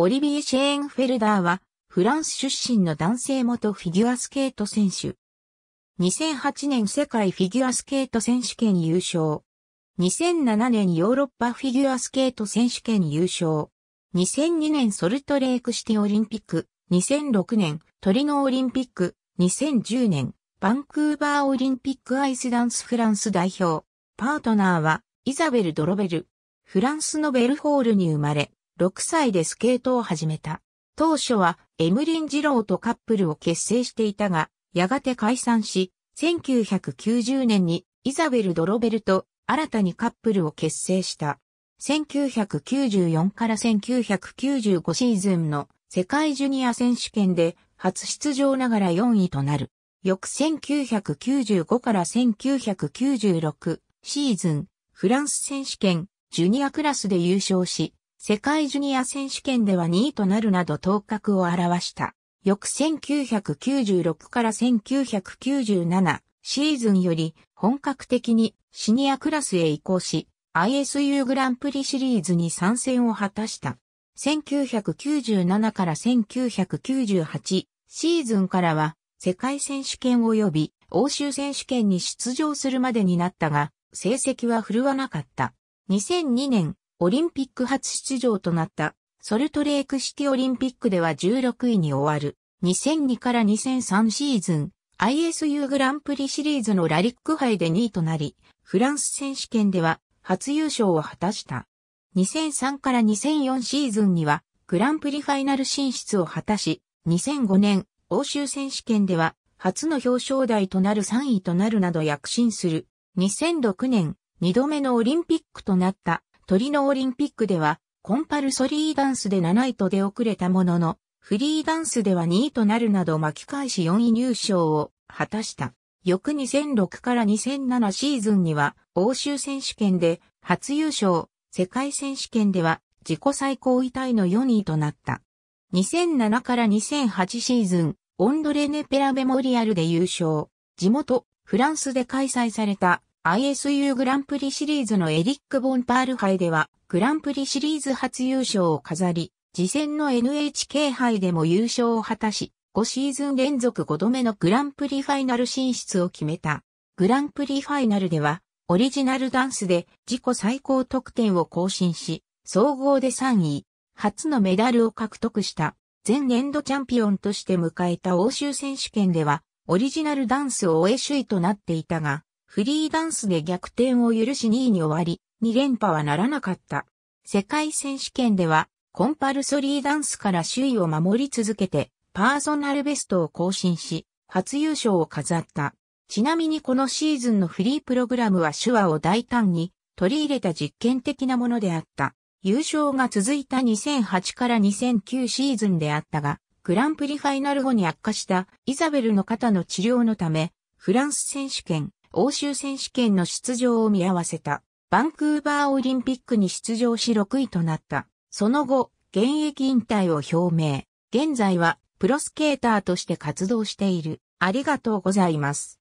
オリビエ・シェーンフェルダーは、フランス出身の男性元フィギュアスケート選手。2008年世界フィギュアスケート選手権優勝。2007年ヨーロッパフィギュアスケート選手権優勝。2002年ソルトレークシティオリンピック。2006年トリノオリンピック。2010年バンクーバーオリンピックアイスダンスフランス代表。パートナーはイザベル・ドロベル。フランスのベルホールに生まれ、6歳でスケートを始めた。当初はエムリン・ジローとカップルを結成していたが、やがて解散し、1990年にイザベル・ドロベルと新たにカップルを結成した。1994から1995シーズンの世界ジュニア選手権で初出場ながら4位となる。翌1995から1996シーズンフランス選手権ジュニアクラスで優勝し、世界ジュニア選手権では2位となるなど頭角を表した。翌1996から1997シーズンより本格的にシニアクラスへ移行し、ISU グランプリシリーズに参戦を果たした。1997から1998シーズンからは世界選手権及び欧州選手権に出場するまでになったが、成績は振るわなかった。2002年オリンピック初出場となったソルトレークシティオリンピックでは16位に終わる2002から2003シーズン ISU グランプリシリーズのラリック杯で2位となり、フランス選手権では初優勝を果たした。2003から2004シーズンにはグランプリファイナル進出を果たし、2005年欧州選手権では初の表彰台となる3位となるなど躍進する。2006年2度目のオリンピックとなったトリノオリンピックでは、コンパルソリーダンスで7位と出遅れたものの、フリーダンスでは2位となるなど巻き返し4位入賞を果たした。翌2006から2007シーズンには欧州選手権で初優勝、世界選手権では自己最高位タイの4位となった。2007から2008シーズン、オンドレネ・ペラメモリアルで優勝。地元、フランスで開催された ISU グランプリシリーズのエリック・ボンパール杯では、グランプリシリーズ初優勝を飾り、次戦の NHK 杯でも優勝を果たし、5シーズン連続5度目のグランプリファイナル進出を決めた。グランプリファイナルでは、オリジナルダンスで自己最高得点を更新し、総合で3位、初のメダルを獲得した。前年度チャンピオンとして迎えた欧州選手権では、オリジナルダンスを終え首位となっていたが、フリーダンスで逆転を許し2位に終わり、2連覇はならなかった。世界選手権では、コンパルソリーダンスから首位を守り続けて、パーソナルベストを更新し、初優勝を飾った。ちなみにこのシーズンのフリープログラムは手話を大胆に取り入れた実験的なものであった。優勝が続いた2008から2009シーズンであったが、グランプリファイナル後に悪化したイザベルの肩の治療のため、フランス選手権、欧州選手権の出場を見合わせた。バンクーバーオリンピックに出場し6位となった。その後、現役引退を表明。現在はプロスケーターとして活動している。ありがとうございます。